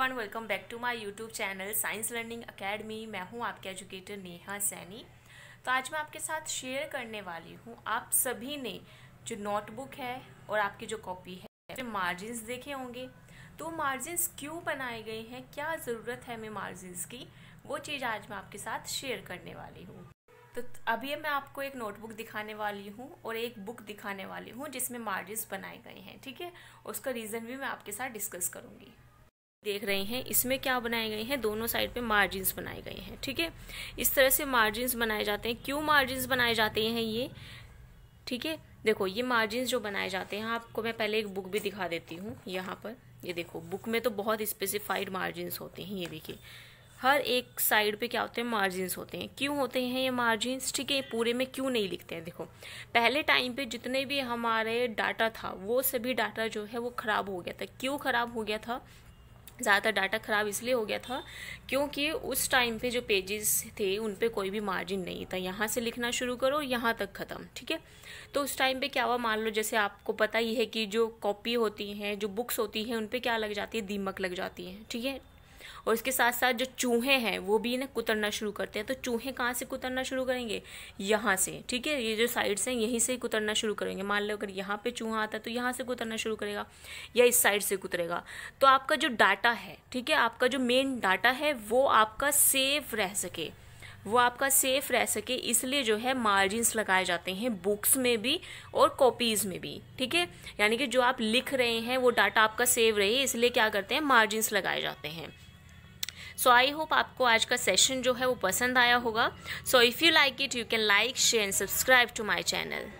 everyone welcome back to my YouTube channel science learning academy मैं हूं आपके educator Neha Saini तो आज मैं आपके साथ शेयर करने वाली हूं आप सभी ने जो नोटबुक है और आपकी जो कॉपी है तो मार्जिन्स देखे होंगे तो मार्जिन्स क्यों बनाए गए हैं क्या ज़रूरत है हमें मार्जिन्स की वो चीज़ आज मैं आपके साथ शेयर करने वाली हूँ तो अभी मैं आपको एक नोटबुक दिखाने वाली हूँ और एक बुक दिखाने वाली हूँ जिसमें मार्जिन्स बनाए गए हैं ठीक है उसका रीज़न भी मैं आपके साथ डिस्कस करूँगी देख रहे हैं इसमें क्या बनाए गए हैं दोनों साइड पे मार्जिन्स बनाए गए हैं ठीक है इस तरह से मार्जिन्स बनाए जाते हैं क्यों मार्जिन्स बनाए जाते हैं ये ठीक है देखो ये मार्जिन्स जो बनाए जाते हैं आपको मैं पहले एक बुक भी दिखा देती हूँ यहाँ पर ये देखो बुक में तो बहुत स्पेसिफाइड मार्जिन्स होते हैं ये देखिए हर एक साइड पे क्या होते हैं मार्जिन्स होते हैं क्यों होते हैं ये मार्जिन्स ठीक है पूरे में क्यों नहीं लिखते हैं देखो पहले टाइम पे जितने भी हमारे डाटा था वो सभी डाटा जो है वो ख़राब हो गया था क्यों ख़राब हो गया था ज़्यादातर डाटा ख़राब इसलिए हो गया था क्योंकि उस टाइम पे जो पेजेस थे उन पे कोई भी मार्जिन नहीं था यहाँ से लिखना शुरू करो यहाँ तक ख़त्म ठीक है तो उस टाइम पे क्या हुआ मान लो जैसे आपको पता ही है कि जो कॉपी होती हैं जो बुक्स होती हैं उन पे क्या लग जाती है दीमक लग जाती हैं ठीक है और इसके साथ साथ जो चूहे हैं वो भी ना कुतरना शुरू करते हैं तो चूहे कहाँ से कुतरना शुरू करेंगे यहाँ से ठीक है ये जो साइड्स हैं यहीं से कुतरना शुरू करेंगे मान लो अगर यहाँ पे चूहा आता है तो यहाँ से कुतरना शुरू करेगा या इस साइड से कुतरेगा तो आपका जो डाटा है ठीक है आपका जो मेन डाटा है वो आपका सेफ रह सके वो आपका सेफ रह सके इसलिए जो है मार्जिन्स लगाए जाते हैं बुक्स में भी और कॉपीज़ में भी ठीक है यानी कि जो आप लिख रहे हैं वो डाटा आपका सेव रहे इसलिए क्या करते हैं मार्जिन्स लगाए जाते हैं सो आई होप आपको आज का सेशन जो है वो पसंद आया होगा so if you like it you can like share and subscribe to my channel